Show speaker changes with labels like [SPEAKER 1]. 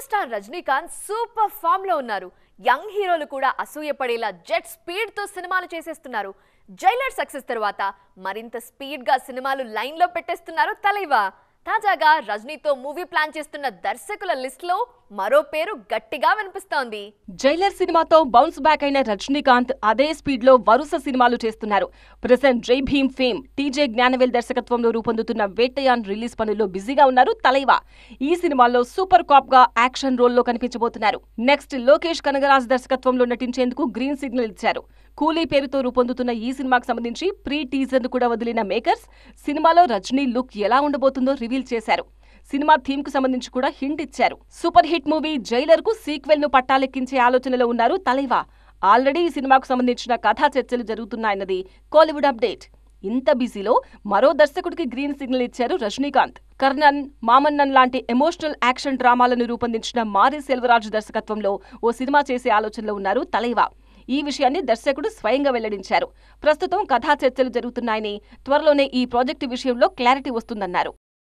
[SPEAKER 1] super star Rajinikanth super form లో ఉన్నారు young హీరోలు కూడా అసూయ పడేలా జెట్ స్పీడ్ తో సినిమాలు చేసేస్తున్నారు జైలర్ సక్సెస్ తర్వాత మరింత స్పీడ్ గా సినిమాలు లైన్ లో పెట్టేస్తున్నారు తలైవా తాజాగా రజనీతో మూవీ ప్లాన్ చేస్తున్న దర్శకుల లిస్ట్ లో మరో పేరు గట్టిగా వినిపిస్తోంది
[SPEAKER 2] జైలర్ సినిమాతో బౌన్స్ బ్యాక్ అయిన రజనీకాంత్ అదే స్పీడ్ లో వరుస సినిమాలు చేస్తున్నారు ప్రజెంట్ జై భీమ్ ఫేమ్ టీజే జ్ఞానవేల్ దర్శకత్వంలో రూపొందుతున్న వేటయాన్ రిలీజ్ పనుల్లో బిజీగా ఉన్నారు తలైవా ఈ సినిమాలో సూపర్ కాప్ గా యాక్షన్ రోల్ లో కనిపించబోతున్నారు నెక్స్ట్ లోకేష్ కనగరాజ్ దర్శకత్వంలో నటించేందుకు గ్రీన్ సిగ్నల్ ఇచ్చారు కూలీ పేరుతో రూపొందుతున్న ఈ సినిమాకు సంబంధించి ప్రీ ను కూడా వదిలిన మేకర్స్ సినిమాలో రజనీ లుక్ ఎలా ఉండబోతుందో రివీల్ చేశారు సినిమా థీమ్ కు సంబంధించి కూడా హింట్ ఇచ్చారు సూపర్ హిట్ మూవీ జైలర్ కు సీక్వెల్ ను పట్టాలెక్కించే ఆలోచనలో ఉన్నారు తలైవా ఆల్రెడీ ఈ సినిమాకు సంబంధించిన కథా చర్చలు జరుగుతున్నాయన్నది కోలీవుడ్ అప్డేట్ ఇంత బిజీలో మరో దర్శకుడికి గ్రీన్ సిగ్నల్ ఇచ్చారు రజనీకాంత్ కర్ణన్ మామన్నన్ లాంటి ఎమోషనల్ యాక్షన్ డ్రామాలను రూపొందించిన మారి సెల్వరాజు దర్శకత్వంలో ఓ సినిమా చేసే ఆలోచనలో ఉన్నారు తలైవా ఈ విషయాన్ని దర్శకుడు స్వయంగా వెల్లడించారు ప్రస్తుతం కథా చర్చలు జరుగుతున్నాయని త్వరలోనే ఈ ప్రాజెక్టు విషయంలో క్లారిటీ వస్తుందన్నారు